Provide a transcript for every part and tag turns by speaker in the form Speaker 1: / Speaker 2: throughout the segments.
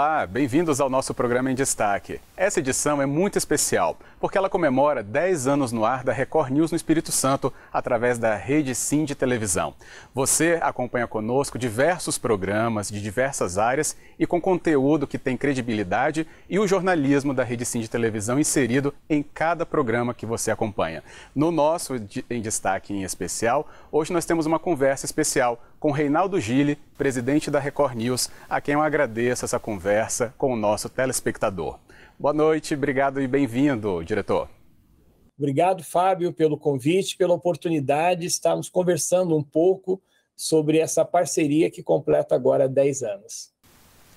Speaker 1: Olá, bem-vindos ao nosso programa em destaque. Essa edição é muito especial, porque ela comemora 10 anos no ar da Record News no Espírito Santo, através da rede Sim de televisão. Você acompanha conosco diversos programas de diversas áreas e com conteúdo que tem credibilidade e o jornalismo da rede Sim de televisão inserido em cada programa que você acompanha. No nosso em destaque em especial, hoje nós temos uma conversa especial com Reinaldo Gille, presidente da Record News, a quem eu agradeço essa conversa com o nosso telespectador. Boa noite, obrigado e bem-vindo, diretor.
Speaker 2: Obrigado, Fábio, pelo convite, pela oportunidade de estarmos conversando um pouco sobre essa parceria que completa agora 10 anos.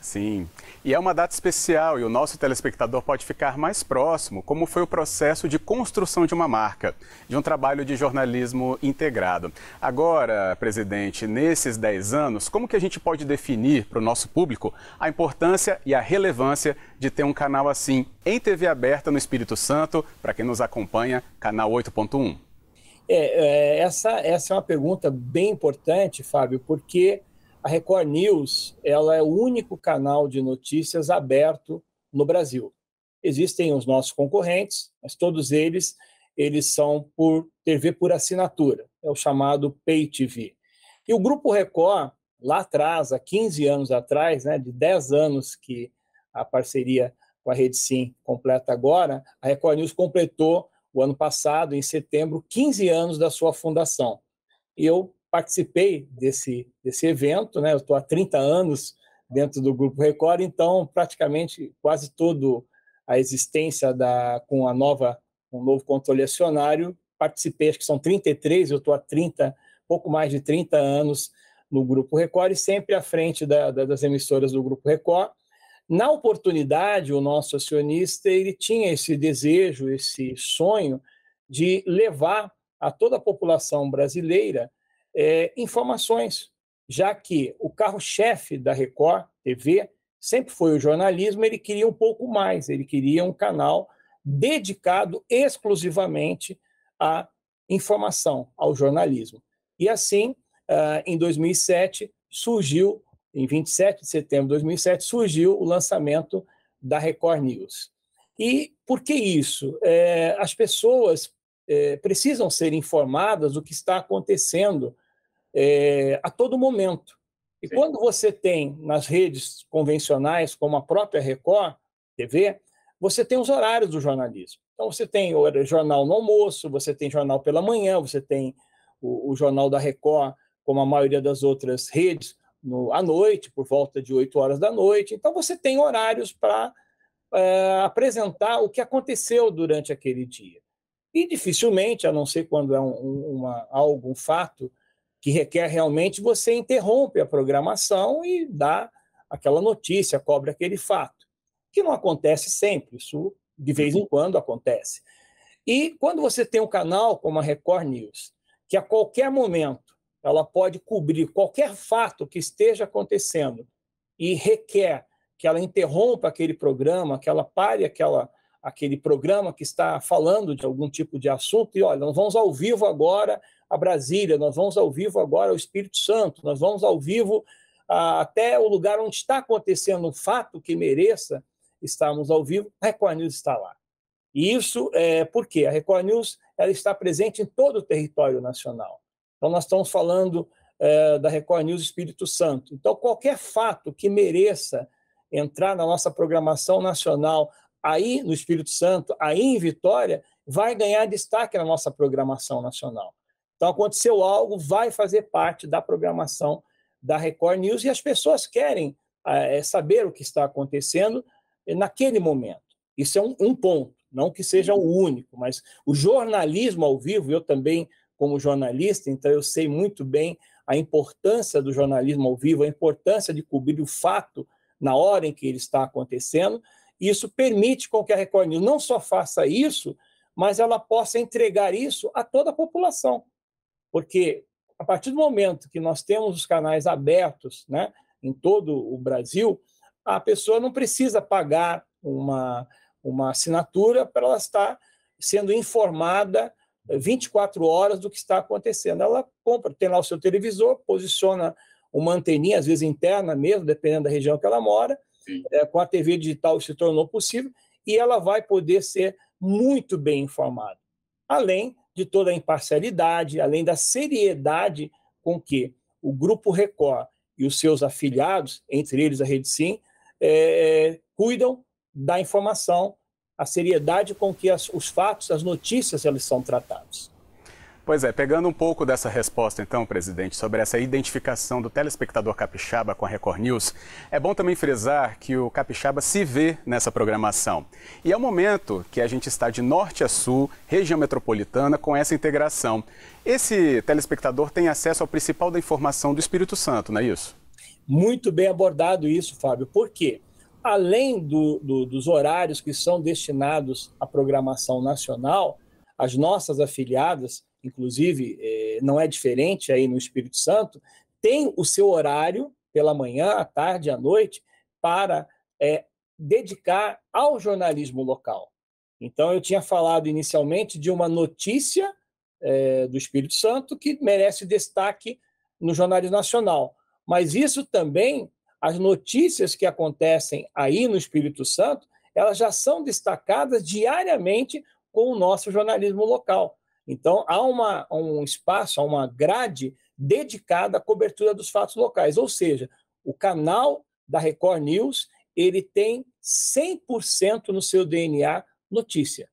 Speaker 1: Sim, e é uma data especial e o nosso telespectador pode ficar mais próximo como foi o processo de construção de uma marca, de um trabalho de jornalismo integrado. Agora, presidente, nesses 10 anos, como que a gente pode definir para o nosso público a importância e a relevância de ter um canal assim em TV aberta no Espírito Santo, para quem nos acompanha, canal 8.1?
Speaker 2: É, é, essa, essa é uma pergunta bem importante, Fábio, porque a Record News ela é o único canal de notícias aberto no Brasil. Existem os nossos concorrentes, mas todos eles eles são por TV por assinatura, é o chamado Pay TV. E o Grupo Record, lá atrás, há 15 anos atrás, né, de 10 anos que a parceria com a Rede Sim completa agora, a Record News completou o ano passado, em setembro, 15 anos da sua fundação. E eu participei desse, desse evento, né? Eu estou há 30 anos dentro do Grupo Record, então praticamente quase todo a existência da com a nova um novo controle acionário, participei, acho que são 33, eu estou há 30, pouco mais de 30 anos no Grupo Record e sempre à frente da, da, das emissoras do Grupo Record. Na oportunidade, o nosso acionista ele tinha esse desejo, esse sonho de levar a toda a população brasileira é, informações, já que o carro-chefe da Record TV sempre foi o jornalismo, ele queria um pouco mais, ele queria um canal dedicado exclusivamente à informação, ao jornalismo. E assim, ah, em 2007, surgiu, em 27 de setembro de 2007, surgiu o lançamento da Record News. E por que isso? É, as pessoas é, precisam ser informadas do que está acontecendo é, a todo momento. E Sim. quando você tem nas redes convencionais, como a própria Record TV, você tem os horários do jornalismo. Então, você tem o jornal no almoço, você tem jornal pela manhã, você tem o, o jornal da Record, como a maioria das outras redes, no, à noite, por volta de 8 horas da noite. Então, você tem horários para é, eh, apresentar o que aconteceu durante aquele dia. E dificilmente, a não ser quando é um, uma, um fato que requer realmente você interrompe a programação e dá aquela notícia, cobre aquele fato, que não acontece sempre, isso de vez em uhum. quando acontece. E quando você tem um canal como a Record News, que a qualquer momento ela pode cobrir qualquer fato que esteja acontecendo e requer que ela interrompa aquele programa, que ela pare aquela, aquele programa que está falando de algum tipo de assunto, e olha, nós vamos ao vivo agora a Brasília, nós vamos ao vivo agora ao Espírito Santo, nós vamos ao vivo até o lugar onde está acontecendo o fato que mereça estarmos ao vivo, a Record News está lá. E isso é porque a Record News ela está presente em todo o território nacional. Então, nós estamos falando é, da Record News Espírito Santo. Então, qualquer fato que mereça entrar na nossa programação nacional, aí no Espírito Santo, aí em Vitória, vai ganhar destaque na nossa programação nacional. Então, aconteceu algo, vai fazer parte da programação da Record News e as pessoas querem ah, é, saber o que está acontecendo naquele momento. Isso é um, um ponto, não que seja o único, mas o jornalismo ao vivo, eu também, como jornalista, então eu sei muito bem a importância do jornalismo ao vivo, a importância de cobrir o fato na hora em que ele está acontecendo. isso permite com que a Record News não só faça isso, mas ela possa entregar isso a toda a população. Porque a partir do momento que nós temos os canais abertos né, em todo o Brasil, a pessoa não precisa pagar uma, uma assinatura para ela estar sendo informada 24 eh, horas do que está acontecendo. Ela compra, tem lá o seu televisor, posiciona uma anteninha, às vezes interna mesmo, dependendo da região que ela mora, é, com a TV digital se tornou possível, e ela vai poder ser muito bem informada. Além de toda a imparcialidade, além da seriedade com que o Grupo Record e os seus afiliados, entre eles a Rede Sim, é, cuidam da informação, a seriedade com que as, os fatos, as notícias, elas são
Speaker 1: tratados. Pois é, pegando um pouco dessa resposta então, presidente, sobre essa identificação do telespectador capixaba com a Record News, é bom também frisar que o capixaba se vê nessa programação. E é o momento que a gente está de norte a sul, região metropolitana, com essa integração. Esse telespectador tem acesso ao principal da informação do Espírito Santo, não é isso? Muito bem abordado isso, Fábio. Por quê? Além do,
Speaker 2: do, dos horários que são destinados à programação nacional, as nossas afiliadas inclusive é, não é diferente aí no Espírito Santo, tem o seu horário pela manhã, à tarde, à noite, para é, dedicar ao jornalismo local. Então, eu tinha falado inicialmente de uma notícia é, do Espírito Santo que merece destaque no jornalismo nacional, mas isso também, as notícias que acontecem aí no Espírito Santo, elas já são destacadas diariamente com o nosso jornalismo local. Então, há uma, um espaço, há uma grade dedicada à cobertura dos fatos locais, ou seja, o canal da Record News, ele tem 100% no seu DNA notícia.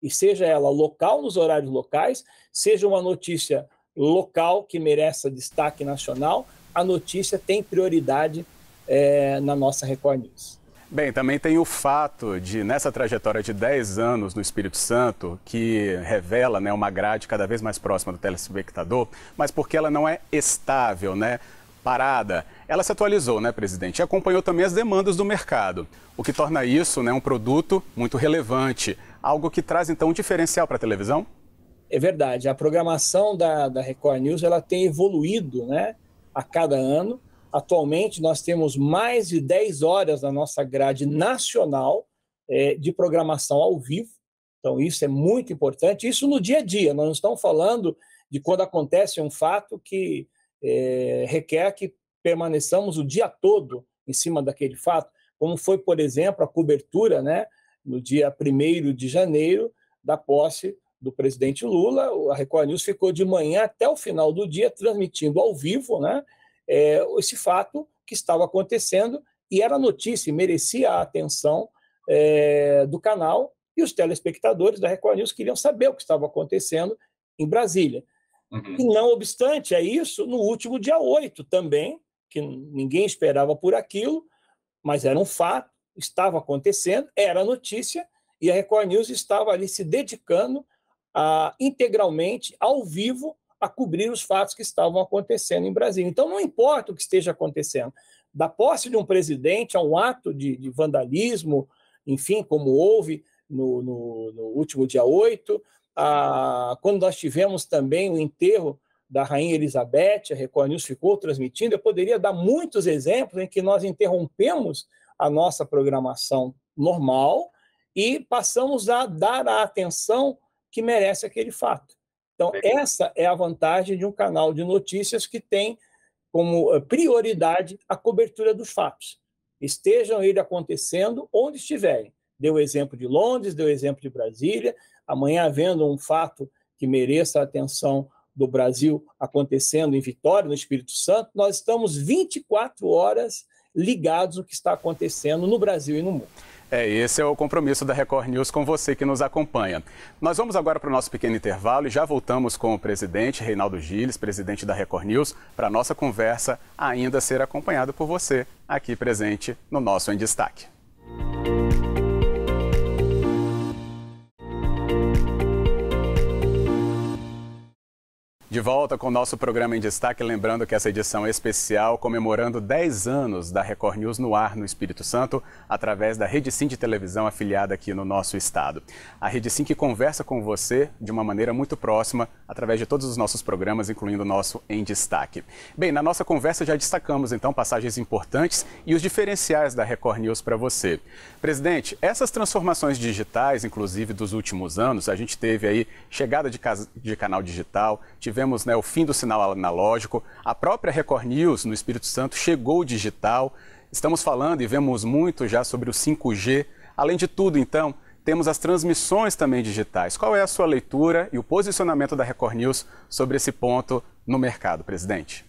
Speaker 2: E seja ela local nos horários locais, seja uma notícia local que mereça destaque nacional, a notícia tem prioridade é, na nossa Record News.
Speaker 1: Bem, também tem o fato de, nessa trajetória de 10 anos no Espírito Santo, que revela né, uma grade cada vez mais próxima do telespectador, mas porque ela não é estável, né? Parada. Ela se atualizou, né, presidente? E acompanhou também as demandas do mercado, o que torna isso né, um produto muito relevante, algo que traz então um diferencial para a televisão?
Speaker 2: É verdade. A programação da, da Record News ela tem evoluído né, a cada ano Atualmente, nós temos mais de 10 horas na nossa grade nacional é, de programação ao vivo. Então, isso é muito importante. Isso no dia a dia, nós não estamos falando de quando acontece um fato que é, requer que permaneçamos o dia todo em cima daquele fato, como foi, por exemplo, a cobertura né, no dia 1 de janeiro da posse do presidente Lula. A Record News ficou de manhã até o final do dia transmitindo ao vivo, né? é, esse fato que estava acontecendo e era notícia e merecia a atenção é, do canal e os telespectadores da Record News queriam saber o que estava acontecendo em Brasília. Uhum. E não obstante, é isso, no último dia 8 também, que ninguém esperava por aquilo, mas era um fato, estava acontecendo, era notícia, e a Record News estava ali se dedicando a, integralmente, ao vivo, a cobrir os fatos que estavam acontecendo em Brasília. Então, não importa o que esteja acontecendo, da posse de um presidente a um ato de, de vandalismo, enfim, como houve no, no, no último dia 8, a, quando nós tivemos também o enterro da Rainha Elizabeth, a Record News ficou transmitindo, eu poderia dar muitos exemplos em que nós interrompemos a nossa programação normal e passamos a dar a atenção que merece aquele fato. Então, essa é a vantagem de um canal de notícias que tem como eh, prioridade a cobertura dos fatos. Estejam eles acontecendo onde estiverem. Deu exemplo de Londres, deu exemplo de Brasília. Amanhã, havendo um fato que mereça a atenção do Brasil acontecendo em Vitória, no Espírito Santo, nós
Speaker 1: estamos 24 horas ligados ao que está acontecendo no Brasil e no mundo. É, esse é o compromisso da Record News com você que nos acompanha. Nós vamos agora para o nosso pequeno intervalo e já voltamos com o presidente Reinaldo Gilles, presidente da Record News, para a nossa conversa ainda ser acompanhada por você aqui presente no nosso Em Destaque. De volta com o nosso programa em destaque, lembrando que essa edição é especial comemorando 10 anos da Record News no ar no Espírito Santo, através da Rede Sim de televisão afiliada aqui no nosso estado. A Rede Sim que conversa com você de uma maneira muito próxima, através de todos os nossos programas, incluindo o nosso em destaque. Bem, na nossa conversa já destacamos então passagens importantes e os diferenciais da Record News para você. Presidente, essas transformações digitais, inclusive dos últimos anos, a gente teve aí chegada de, casa, de canal digital, tivemos tivemos né, o fim do sinal analógico, a própria Record News no Espírito Santo chegou digital. Estamos falando e vemos muito já sobre o 5G. Além de tudo, então, temos as transmissões também digitais. Qual é a sua leitura e o posicionamento da Record News sobre esse ponto no mercado, presidente?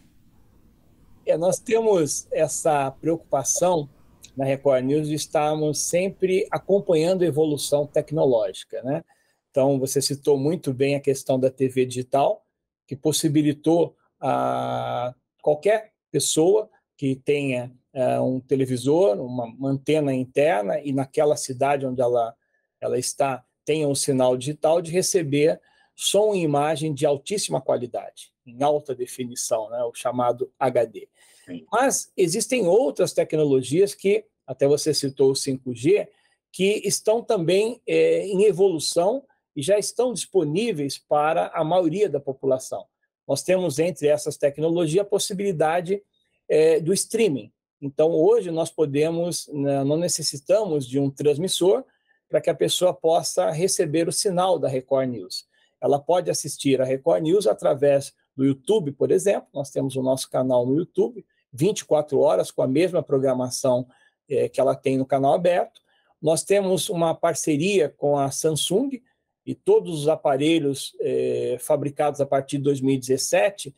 Speaker 2: É, nós temos essa preocupação na Record News de estarmos sempre acompanhando a evolução tecnológica, né? Então, você citou muito bem a questão da TV digital que possibilitou a qualquer pessoa que tenha é, um televisor, uma, uma antena interna e naquela cidade onde ela, ela está tenha um sinal digital de receber som e imagem de altíssima qualidade, em alta definição, né, o chamado HD. Sim. Mas existem outras tecnologias que, até você citou o 5G, que estão também é, em evolução e já estão disponíveis para a maioria da população. Nós temos entre essas tecnologias a possibilidade é, do streaming. Então, hoje nós podemos, né, não necessitamos de um transmissor para que a pessoa possa receber o sinal da Record News. Ela pode assistir a Record News através do YouTube, por exemplo. Nós temos o nosso canal no YouTube, 24 horas, com a mesma programação é, que ela tem no canal aberto. Nós temos uma parceria com a Samsung, e todos os aparelhos é, fabricados a partir de 2017,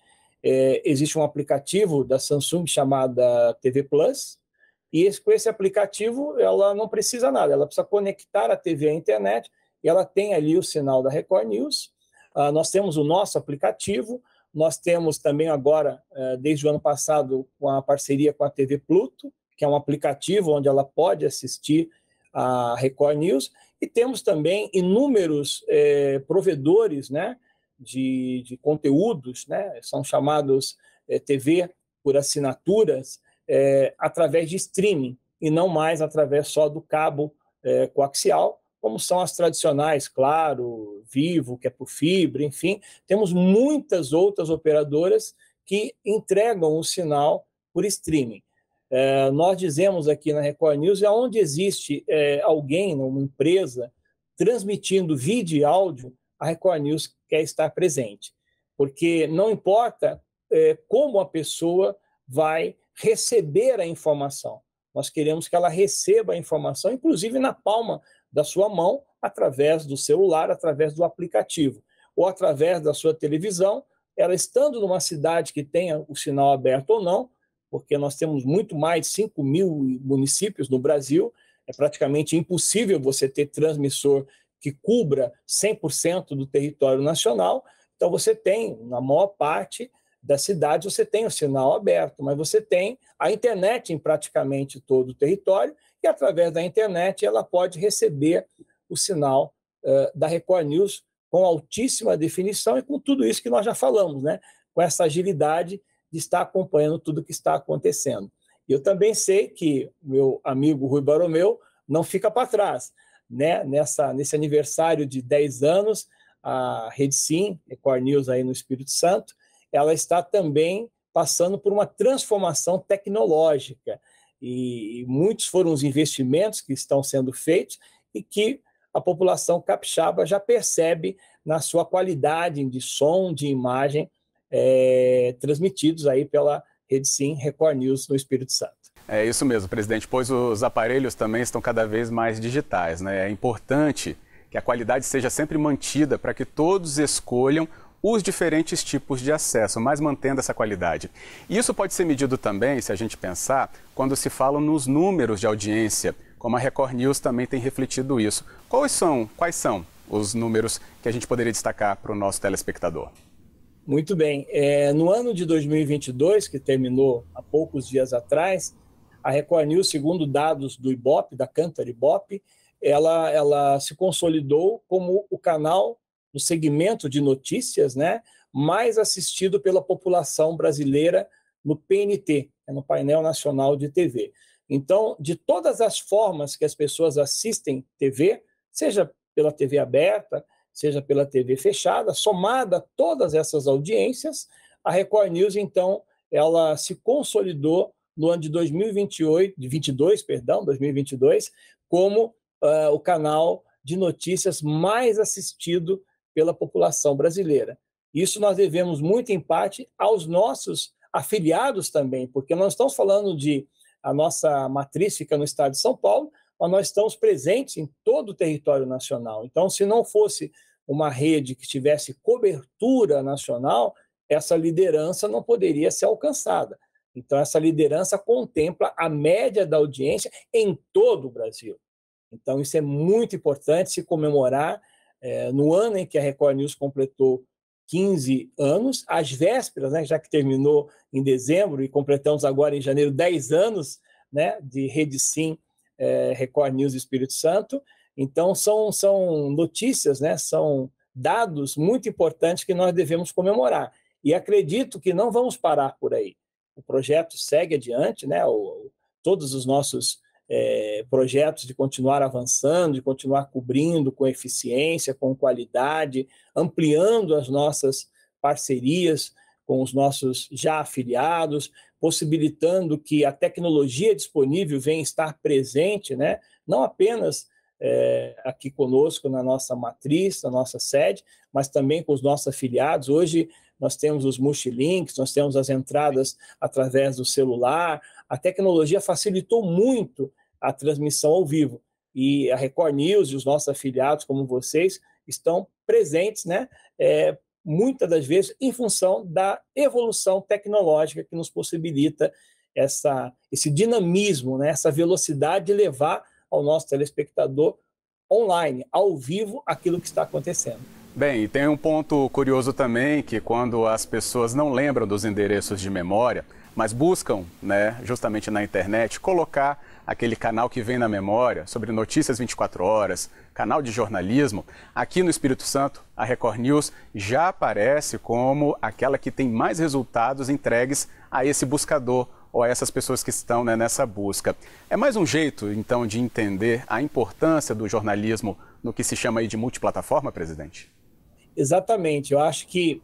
Speaker 2: é, eh, existe um aplicativo da Samsung chamada TV Plus, e esse, com esse aplicativo ela não precisa nada, ela precisa conectar a TV à internet, e ela tem ali o sinal da Record News, ah, nós temos o nosso aplicativo, nós temos também agora, eh, desde o ano passado, uma parceria com a TV Pluto, que é um aplicativo onde ela pode assistir a Record News, e temos também inúmeros é, provedores né, de, de conteúdos, né, são chamados é, TV por assinaturas, é, através de streaming, e não mais através só do cabo é, coaxial, como são as tradicionais, claro, Vivo, que é por fibra, enfim. Temos muitas outras operadoras que entregam o sinal por streaming. É, nós dizemos aqui na Record News, onde existe é, alguém, uma empresa, transmitindo vídeo e áudio, a Record News quer estar presente. Porque não importa é, como a pessoa vai receber a informação, nós queremos que ela receba a informação, inclusive na palma da sua mão, através do celular, através do aplicativo, ou através da sua televisão, ela estando numa cidade que tenha o sinal aberto ou não, porque nós temos muito mais de 5 mil municípios no Brasil, é praticamente impossível você ter transmissor que cubra 100% do território nacional, então você tem, na maior parte das cidades, você tem o sinal aberto, mas você tem a internet em praticamente todo o território, e através da internet ela pode receber o sinal uh, da Record News com altíssima definição e com tudo isso que nós já falamos, né? com essa agilidade de estar acompanhando tudo o que está acontecendo. Eu também sei que meu amigo Rui Baromeu não fica para trás. Né? Nessa, nesse aniversário de 10 anos, a Rede Sim, Record News aí no Espírito Santo, ela está também passando por uma transformação tecnológica. E, e muitos foram os investimentos que estão sendo feitos e que a população capixaba já percebe na sua qualidade de som, de imagem, é, transmitidos aí pela Rede Sim Record News no Espírito Santo.
Speaker 1: É isso mesmo, presidente, pois os aparelhos também estão cada vez mais digitais. Né? É importante que a qualidade seja sempre mantida para que todos escolham os diferentes tipos de acesso, mas mantendo essa qualidade. E isso pode ser medido também, se a gente pensar, quando se fala nos números de audiência, como a Record News também tem refletido isso. Quais são, quais são os números que a gente poderia destacar para o nosso telespectador?
Speaker 2: Muito bem. É, no ano de 2022, que terminou há poucos dias atrás, a Record News, segundo dados do Ibope, da Cantor Ibope, ela, ela se consolidou como o canal no segmento de notícias né, mais assistido pela população brasileira no PNT, né, no Painel Nacional de TV. Então, de todas as formas que as pessoas assistem TV, seja pela TV aberta, seja pela TV fechada, somada todas essas audiências, a Record News, então, ela se consolidou no ano de 2028, de 22, perdão, 2022, como uh, o canal de notícias mais assistido pela população brasileira. Isso nós devemos muito em parte aos nossos afiliados também, porque nós estamos falando de a nossa matriz fica no estado de São Paulo, mas nós estamos presentes em todo o território nacional. Então, se não fosse uma rede que tivesse cobertura nacional, essa liderança não poderia ser alcançada. Então, essa liderança contempla a média da audiência em todo o Brasil. Então, isso é muito importante se comemorar é, no ano em que a Record News completou 15 anos, às vésperas, né, já que terminou em dezembro e completamos agora em janeiro 10 anos né, de Rede Sim é, Record News Espírito Santo. Então, são, são notícias, né? são dados muito importantes que nós devemos comemorar. E acredito que não vamos parar por aí. O projeto segue adiante, né? O, todos os nossos é, projetos de continuar avançando, de continuar cobrindo com eficiência, com qualidade, ampliando as nossas parcerias com os nossos já afiliados, possibilitando que a tecnologia disponível venha estar presente, né? não apenas é, aqui conosco na nossa matriz, na nossa sede, mas também com os nossos afiliados. Hoje nós temos os multilinks, nós temos as entradas através do celular. A tecnologia facilitou muito a transmissão ao vivo. E a Record News e os nossos afiliados, como vocês, estão presentes né, é, muitas das vezes em função da evolução tecnológica que nos possibilita essa, esse dinamismo, né? essa velocidade de levar ao nosso telespectador online, ao vivo, aquilo que está acontecendo.
Speaker 1: Bem, e tem um ponto curioso também que quando as pessoas não lembram dos endereços de memória, mas buscam, né, justamente na internet, colocar aquele canal que vem na memória sobre notícias 24 horas, canal de jornalismo, aqui no Espírito Santo, a Record News já aparece como aquela que tem mais resultados entregues a esse buscador ou a essas pessoas que estão né, nessa busca. É mais um jeito, então, de entender a importância do jornalismo no que se chama aí de multiplataforma, presidente?
Speaker 2: Exatamente. Eu acho que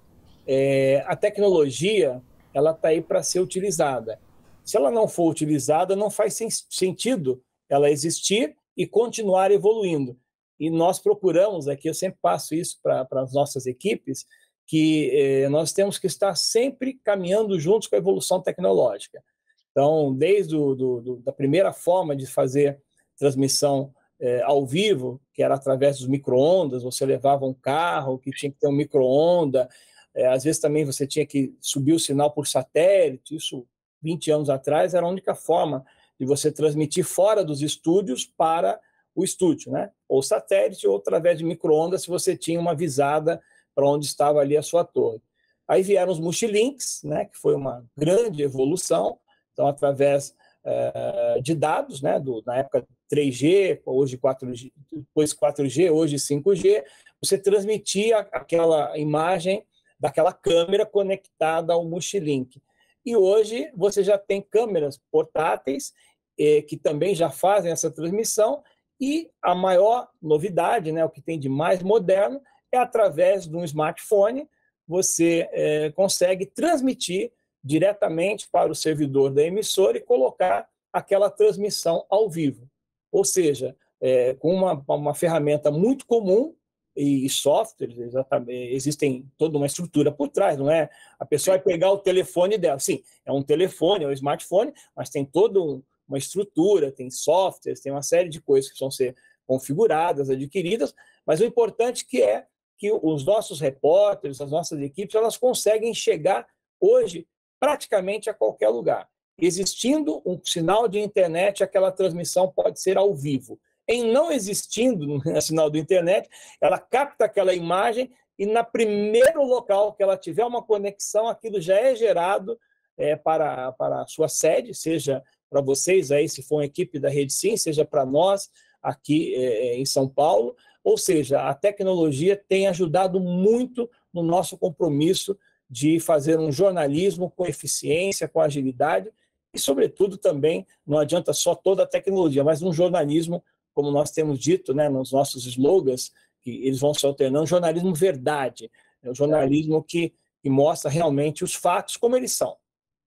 Speaker 2: é, a tecnologia ela está aí para ser utilizada. Se ela não for utilizada, não faz sentido ela existir e continuar evoluindo. E nós procuramos aqui, é eu sempre passo isso para as nossas equipes, que eh, nós temos que estar sempre caminhando juntos com a evolução tecnológica. Então, desde o, do, do, da primeira forma de fazer transmissão eh, ao vivo, que era através dos micro-ondas, você levava um carro que tinha que ter um micro-onda, eh, às vezes também você tinha que subir o sinal por satélite, isso 20 anos atrás era a única forma de você transmitir fora dos estúdios para o estúdio, né? Ou satélite, ou através de microondas, se você tinha uma visada para onde estava ali a sua torre. Aí vieram os mochilinks, né? Que foi uma grande evolução. Então, através uh, de dados, né? Do, na época 3G, hoje 4G, depois 4G, hoje 5G, você transmitia aquela imagem daquela câmera conectada ao mochilink. E hoje você já tem câmeras portáteis eh, que também já fazem essa transmissão e a maior novidade, né, o que tem de mais moderno, é através de um smartphone você é, consegue transmitir diretamente para o servidor da emissora e colocar aquela transmissão ao vivo. Ou seja, é, com uma, uma ferramenta muito comum e, softwares, exatamente, existem toda uma estrutura por trás, não é? A pessoa vai pegar o telefone dela. Sim, é um telefone, é um smartphone, mas tem todo um uma estrutura, tem softwares, tem uma série de coisas que são ser configuradas, adquiridas, mas o importante que é que os nossos repórteres, as nossas equipes, elas conseguem chegar hoje praticamente a qualquer lugar. Existindo um sinal de internet, aquela transmissão pode ser ao vivo. Em não existindo um né, sinal de internet, ela capta aquela imagem e na primeiro local que ela tiver uma conexão, aquilo já é gerado é, para, para a sua sede, seja para vocês aí, se for uma equipe da Rede Sim, seja para nós aqui é, é, em São Paulo. Ou seja, a tecnologia tem ajudado muito no nosso compromisso de fazer um jornalismo com eficiência, com agilidade e, sobretudo, também não adianta só toda a tecnologia, mas um jornalismo, como nós temos dito né, nos nossos slogans, que eles vão se alternando, jornalismo verdade, é um jornalismo que, que mostra realmente os fatos como eles são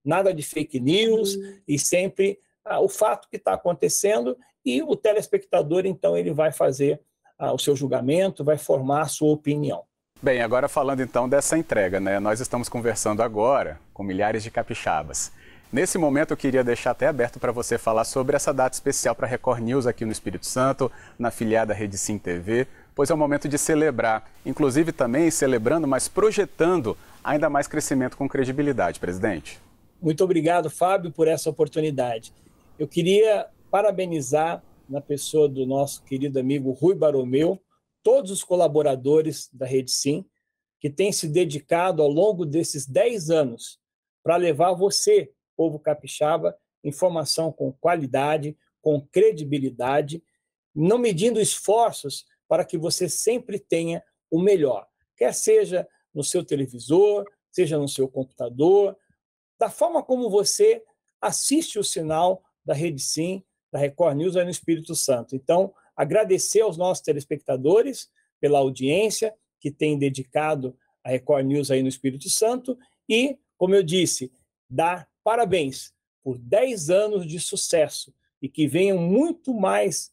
Speaker 2: nada de fake news e sempre ah, o fato que está acontecendo e o telespectador, então, ele vai fazer ah, o seu julgamento, vai formar a sua opinião.
Speaker 1: Bem, agora falando então dessa entrega, né? Nós estamos conversando agora com milhares de capixabas. Nesse momento eu queria deixar até aberto para você falar sobre essa data especial para Record News aqui no Espírito Santo, na filiada Rede Sim TV, pois é o momento de celebrar, inclusive também celebrando, mas projetando ainda mais crescimento com credibilidade, presidente.
Speaker 2: Muito obrigado, Fábio, por essa oportunidade. Eu queria parabenizar, na pessoa do nosso querido amigo Rui Baromeu, todos os colaboradores da Rede Sim, que têm se dedicado ao longo desses 10 anos para levar você, povo capixaba, informação com qualidade, com credibilidade, não medindo esforços para que você sempre tenha o melhor, quer seja no seu televisor, seja no seu computador, da forma como você assiste o sinal da Rede Sim, da Record News, aí no Espírito Santo. Então, agradecer aos nossos telespectadores pela audiência que tem dedicado a Record News aí no Espírito Santo e, como eu disse, dar parabéns por 10 anos de sucesso e que venham muito mais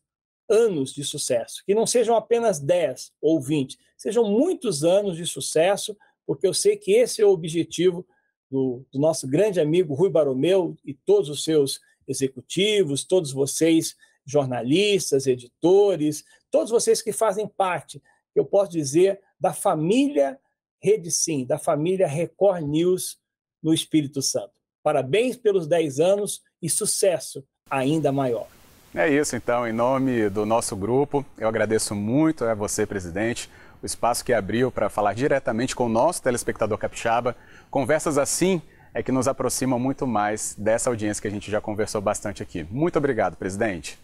Speaker 2: anos de sucesso, que não sejam apenas 10 ou 20, sejam muitos anos de sucesso, porque eu sei que esse é o objetivo do, do nosso grande amigo Rui Baromeu e todos os seus executivos, todos vocês, jornalistas, editores, todos vocês que fazem parte, eu posso dizer, da família Rede Sim, da família Record News no Espírito Santo. Parabéns pelos 10 anos e sucesso
Speaker 1: ainda maior. É isso então, em nome do nosso grupo, eu agradeço muito a você, presidente, o espaço que abriu para falar diretamente com o nosso telespectador capixaba. Conversas assim é que nos aproximam muito mais dessa audiência que a gente já conversou bastante aqui. Muito obrigado, presidente.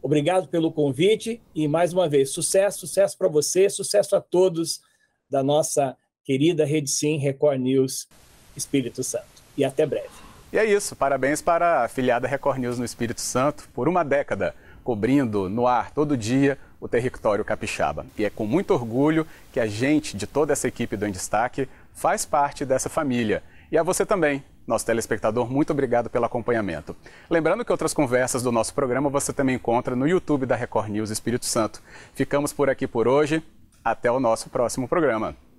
Speaker 1: Obrigado pelo convite
Speaker 2: e, mais uma vez, sucesso, sucesso para você, sucesso a todos da nossa querida Rede Sim Record News Espírito Santo.
Speaker 1: E até breve. E é isso, parabéns para a afiliada Record News no Espírito Santo por uma década, cobrindo no ar todo dia o território capixaba. E é com muito orgulho que a gente, de toda essa equipe do Em Destaque, faz parte dessa família. E a você também, nosso telespectador, muito obrigado pelo acompanhamento. Lembrando que outras conversas do nosso programa você também encontra no YouTube da Record News Espírito Santo. Ficamos por aqui por hoje. Até o nosso próximo programa.